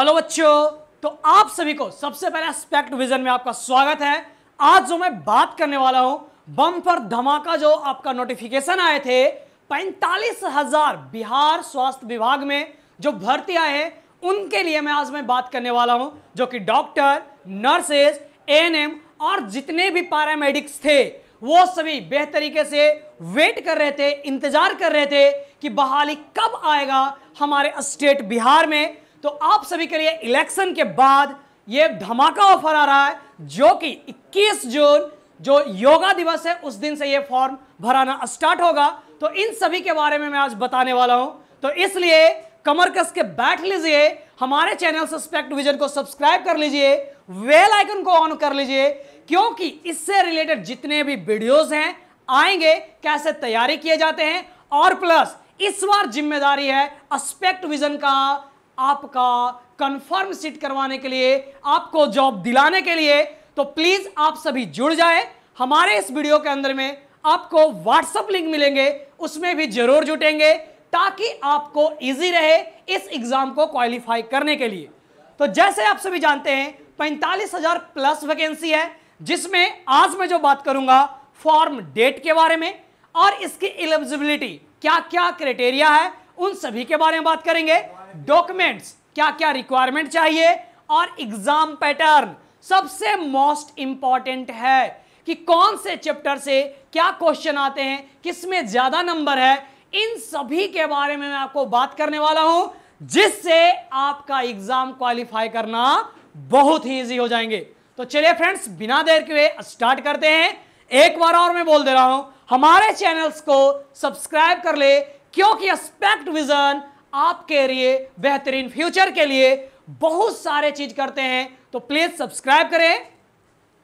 hello बच्चों तो आप सभी को सबसे पहले एस्पेक्ट विजन में आपका स्वागत है आज जो मैं बात करने वाला हूं बम पर धमाका जो आपका नोटिफिकेशन आए थे पैंतालीस हजार बिहार स्वास्थ्य विभाग में जो भर्ती आए हैं उनके लिए मैं आज मैं बात करने वाला हूं जो कि डॉक्टर नर्सेस एएनएम और जितने भी पैरामेडिक्स थे वो सभी बेहतर से वेट कर रहे थे इंतजार कर रहे थे कि बहाली कब आएगा हमारे स्टेट बिहार में तो आप सभी के लिए इलेक्शन के बाद यह धमाका ऑफर आ रहा है जो कि 21 जून जो योगा दिवस है उस दिन से यह फॉर्म भराना स्टार्ट होगा तो इन सभी के बारे में मैं आज बताने वाला हूं तो इसलिए कमर कस के बैठ लीजिए हमारे चैनल सस्पेक्ट विजन को सब्सक्राइब कर लीजिए वेल आइकन को ऑन कर लीजिए क्योंकि इससे रिलेटेड जितने भी वीडियोस हैं आएंगे कैसे तैयारी किए जाते हैं और प्लस इस बार जिम्मेदारी है अस्पेक्ट विजन का आपका कंफर्म सीट करवाने के लिए आपको जॉब दिलाने के लिए तो प्लीज़ आप सभी जुड़ जाए हमारे इस वीडियो के अंदर में आपको व्हाट्सअप लिंक मिलेंगे उसमें भी जरूर जुटेंगे ताकि आपको इजी रहे इस एग्ज़ाम को क्वालिफाई करने के लिए तो जैसे आप सभी जानते हैं पैंतालीस हजार प्लस वैकेंसी है जिसमें आज मैं जो बात करूंगा फॉर्म डेट के बारे में और इसकी एलिजिबिलिटी क्या क्या क्राइटेरिया है उन सभी के बारे में बात करेंगे डॉक्यूमेंट्स क्या क्या रिक्वायरमेंट चाहिए और एग्जाम पैटर्न सबसे मोस्ट इंपॉर्टेंट है कि कौन से चैप्टर से क्या क्वेश्चन आते हैं किसमें ज्यादा नंबर है इन सभी के बारे में मैं आपको बात करने वाला हूं जिससे आपका एग्जाम क्वालिफाई करना बहुत ही इजी हो जाएंगे तो चलिए फ्रेंड्स बिना देर के स्टार्ट करते हैं एक बार और मैं बोल दे रहा हूं हमारे चैनल्स को सब्सक्राइब कर ले क्योंकि एस्पेक्ट विजन आपके लिए बेहतरीन फ्यूचर के लिए बहुत सारे चीज करते हैं तो प्लीज सब्सक्राइब करें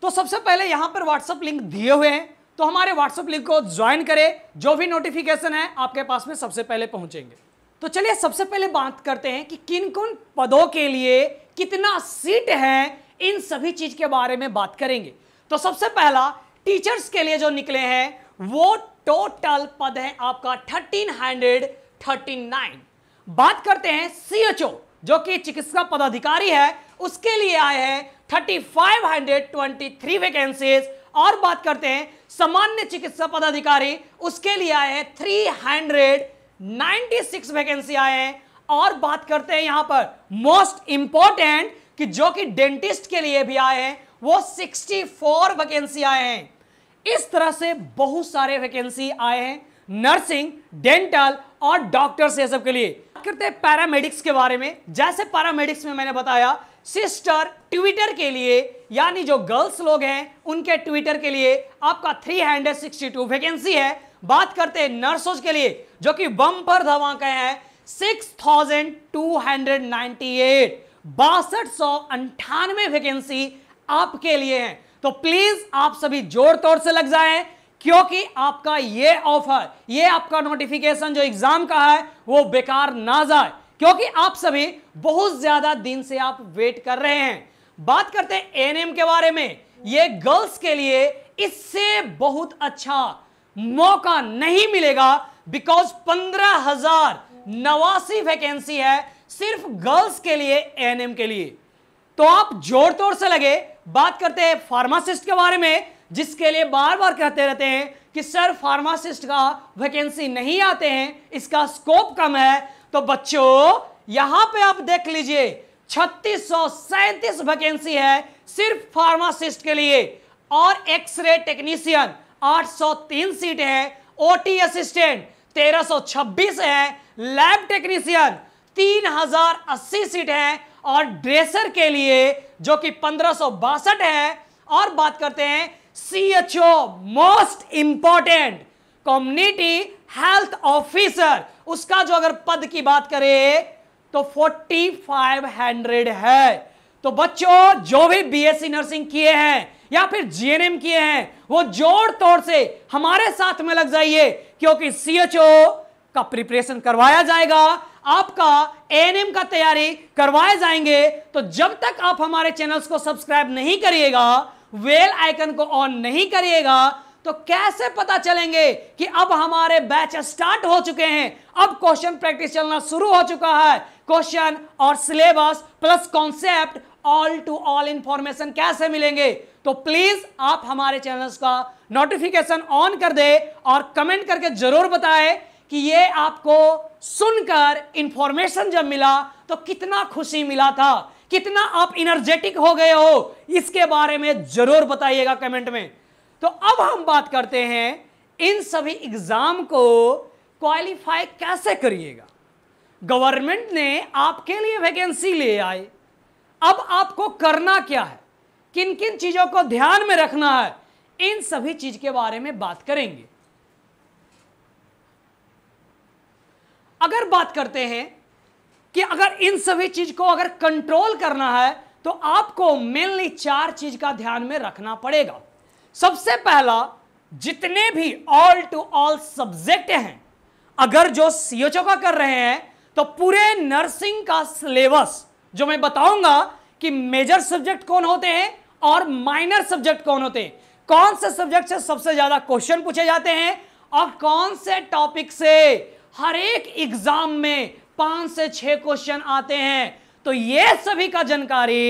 तो सबसे पहले यहां पर व्हाट्सएप लिंक दिए हुए हैं तो हमारे व्हाट्सएप लिंक को ज्वाइन करें जो भी नोटिफिकेशन है आपके पास में सबसे पहले पहुंचेंगे तो चलिए सबसे पहले बात करते हैं कि किन कौन पदों के लिए कितना सीट है इन सभी चीज के बारे में बात करेंगे तो सबसे पहला टीचर्स के लिए जो निकले हैं वो टोटल पद है आपका थर्टीन हंड्रेड थर्टी नाइन बात करते हैं सीएचओ जो कि चिकित्सा पदाधिकारी है उसके लिए आए हैं 3523 वैकेंसीज और बात करते हैं सामान्य चिकित्सा पदाधिकारी उसके लिए आए हैं 396 वैकेंसी आए हैं और बात करते हैं यहां पर मोस्ट इंपॉर्टेंट कि जो कि डेंटिस्ट के लिए भी आए हैं वो 64 वैकेंसी आए हैं इस तरह से बहुत सारे वैकेंसी आए हैं नर्सिंग डेंटल और डॉक्टर सब सबके लिए करते हैं पैरामेडिक्स के बारे में जैसे पैरामेडिक्स में मैंने बताया सिस्टर ट्विटर के लिए यानी जो गर्ल्स लोग हैं उनके ट्विटर के लिए आपका 362 वैकेंसी है बात करते हैं नर्सों के लिए जो कि बम्पर धमाके हैं 6,298 बासठ सौ अंठानवे वैकेंसी आपके लिए हैं तो प्लीज आप सभी जोर तोड़ से लग जाएं क्योंकि आपका ये ऑफर ये आपका नोटिफिकेशन जो एग्जाम का है वो बेकार ना जाए क्योंकि आप सभी बहुत ज्यादा दिन से आप वेट कर रहे हैं बात करते हैं एन के बारे में ये गर्ल्स के लिए इससे बहुत अच्छा मौका नहीं मिलेगा बिकॉज पंद्रह हजार नवासी वैकेंसी है सिर्फ गर्ल्स के लिए एन के लिए तो आप जोर तोड़ से लगे बात करते हैं फार्मासिस्ट के बारे में जिसके लिए बार बार कहते रहते हैं कि सर फार्मासिस्ट का वैकेंसी नहीं आते हैं इसका स्कोप कम है तो बच्चों यहां पे आप देख लीजिए छत्तीस सौ वैकेंसी है सिर्फ फार्मासिस्ट के लिए और एक्सरे टेक्नीशियन 803 सीटें हैं ओटी असिस्टेंट 1326 है लैब टेक्नीशियन 3080 सीट है और ड्रेसर के लिए जो कि पंद्रह है और बात करते हैं CHO most important community health officer उसका जो अगर पद की बात करें तो 4500 है तो बच्चों जो भी बीएससी नर्सिंग किए हैं या फिर जीएनएम किए हैं वो जोड़ तोड़ से हमारे साथ में लग जाइए क्योंकि सीएचओ का प्रिपरेशन करवाया जाएगा आपका एनएम का तैयारी करवाए जाएंगे तो जब तक आप हमारे चैनल्स को सब्सक्राइब नहीं करिएगा वेल आइकन को ऑन नहीं करिएगा तो कैसे पता चलेंगे कि अब हमारे बैच स्टार्ट हो चुके हैं अब क्वेश्चन प्रैक्टिस चलना शुरू हो चुका है क्वेश्चन और syllabus plus concept all to all information कैसे मिलेंगे तो प्लीज आप हमारे चैनल्स का नोटिफिकेशन ऑन कर दे और कमेंट करके जरूर बताएं कि ये आपको सुनकर इंफॉर्मेशन जब मिला तो कितना खुशी मिला था कितना आप इनर्जेटिक हो गए हो इसके बारे में जरूर बताइएगा कमेंट में तो अब हम बात करते हैं इन सभी एग्जाम को क्वालिफाई कैसे करिएगा गवर्नमेंट ने आपके लिए वैकेंसी ले आए अब आपको करना क्या है किन किन चीजों को ध्यान में रखना है इन सभी चीज के बारे में बात करेंगे अगर बात करते हैं कि अगर इन सभी चीज को अगर कंट्रोल करना है तो आपको मेनली चार चीज का ध्यान में रखना पड़ेगा सबसे पहला जितने भी ऑल टू ऑल सब्जेक्ट हैं अगर जो सीएचओ का कर रहे हैं तो पूरे नर्सिंग का सिलेबस जो मैं बताऊंगा कि मेजर सब्जेक्ट कौन होते हैं और माइनर सब्जेक्ट कौन होते हैं कौन से सब्जेक्ट से सबसे ज्यादा क्वेश्चन पूछे जाते हैं और कौन से टॉपिक से हर एक एग्जाम में पांच से छह क्वेश्चन आते हैं तो ये सभी का जानकारी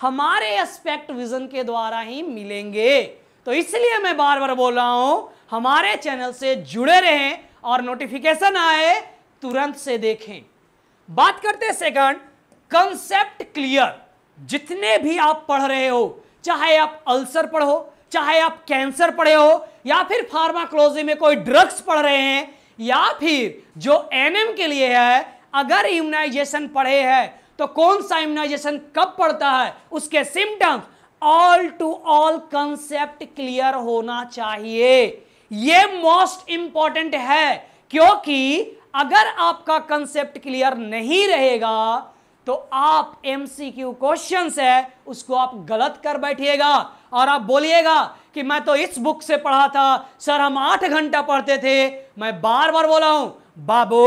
हमारे एस्पेक्ट विजन के द्वारा ही मिलेंगे तो इसलिए मैं बार बार बोल रहा हूं हमारे चैनल से जुड़े रहें और नोटिफिकेशन आए तुरंत से देखें बात करते सेकंड कंसेप्ट क्लियर जितने भी आप पढ़ रहे हो चाहे आप अल्सर पढ़ो चाहे आप कैंसर पढ़े हो या फिर फार्माकोलॉजी में कोई ड्रग्स पढ़ रहे हैं या फिर जो एनएम के लिए है अगर इम्यूनाइजेशन पढ़े हैं तो कौन सा इम्यूनाइजेशन कब पड़ता है उसके symptoms all to all concept clear होना चाहिए ये मोस्ट इंपॉर्टेंट है क्योंकि अगर आपका कंसेप्ट क्लियर नहीं रहेगा तो आप एमसीक्यू क्वेश्चंस है उसको आप गलत कर बैठिएगा और आप बोलिएगा कि मैं तो इस बुक से पढ़ा था सर हम आठ घंटा पढ़ते थे मैं बार बार बोला हूं बाबू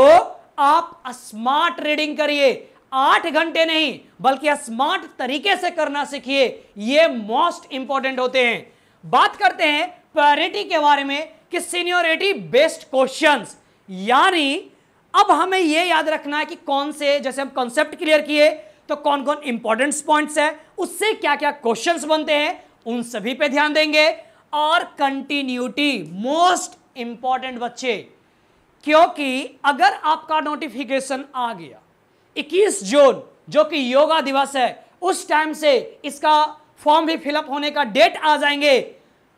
आप स्मार्ट रीडिंग करिए आठ घंटे नहीं बल्कि स्मार्ट तरीके से करना सीखिए ये मोस्ट इंपॉर्टेंट होते हैं बात करते हैं प्रायोरिटी के बारे में कि सीनियोरिटी बेस्ड क्वेश्चंस यानी अब हमें यह याद रखना है कि कौन से जैसे हम कॉन्सेप्ट क्लियर किए तो कौन कौन इंपॉर्टेंट पॉइंट्स है उससे क्या क्या क्वेश्चन बनते हैं उन सभी पे ध्यान देंगे और कंटिन्यूटी मोस्ट इंपॉर्टेंट बच्चे क्योंकि अगर आपका नोटिफिकेशन आ गया 21 जून जो कि योगा दिवस है उस टाइम से इसका फॉर्म भी फिलअप होने का डेट आ जाएंगे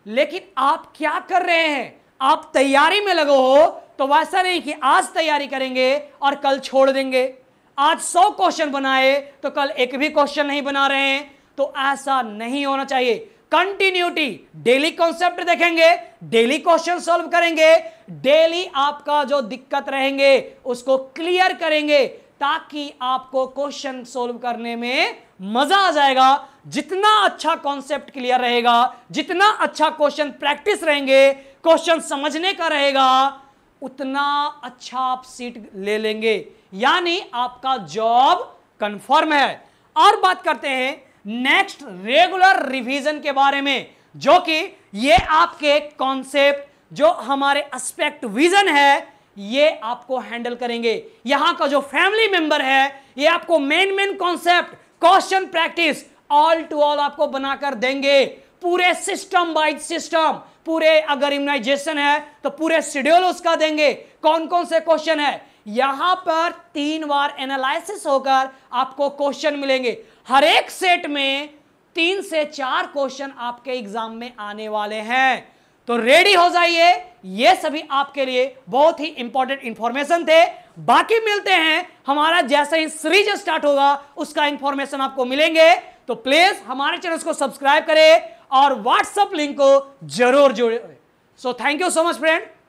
लेकिन आप क्या कर रहे हैं आप तैयारी में लगो हो तो वैसा नहीं कि आज तैयारी करेंगे और कल छोड़ देंगे आज सौ क्वेश्चन बनाए तो कल एक भी क्वेश्चन नहीं बना रहे हैं तो ऐसा नहीं होना चाहिए कंटिन्यूटी डेली कॉन्सेप्ट देखेंगे डेली क्वेश्चन सॉल्व करेंगे डेली आपका जो दिक्कत रहेंगे उसको क्लियर करेंगे ताकि आपको क्वेश्चन सोल्व करने में मजा आ जाएगा जितना अच्छा कॉन्सेप्ट क्लियर रहेगा जितना अच्छा क्वेश्चन प्रैक्टिस रहेंगे क्वेश्चन समझने का रहेगा उतना अच्छा आप सीट ले लेंगे यानी आपका जॉब कंफर्म है और बात करते हैं नेक्स्ट रेगुलर रिवीजन के बारे में जो कि ये आपके कॉन्सेप्ट जो हमारे एस्पेक्ट विजन है ये आपको हैंडल करेंगे यहां का जो फैमिली मेंबर है ये आपको main main concept question practice all to all आपको बनाकर देंगे पूरे सिस्टम बाइज सिस्टम पूरे अगर इम्यूनाइजेशन है तो पूरे शेड्यूल उसका देंगे कौन कौन से क्वेश्चन है यहां पर तीन बार एनालिस होकर आपको क्वेश्चन मिलेंगे हर एक सेट में तीन से चार क्वेश्चन आपके एग्जाम में आने वाले हैं तो रेडी हो जाइए ये सभी आपके लिए बहुत ही इंपॉर्टेंट इंफॉर्मेशन थे बाकी मिलते हैं हमारा जैसे ही सीरीज स्टार्ट होगा उसका इंफॉर्मेशन आपको मिलेंगे तो प्लीज हमारे चैनल को सब्सक्राइब करें और व्हाट्सएप लिंक को जरूर जोड़े so thank you so much friend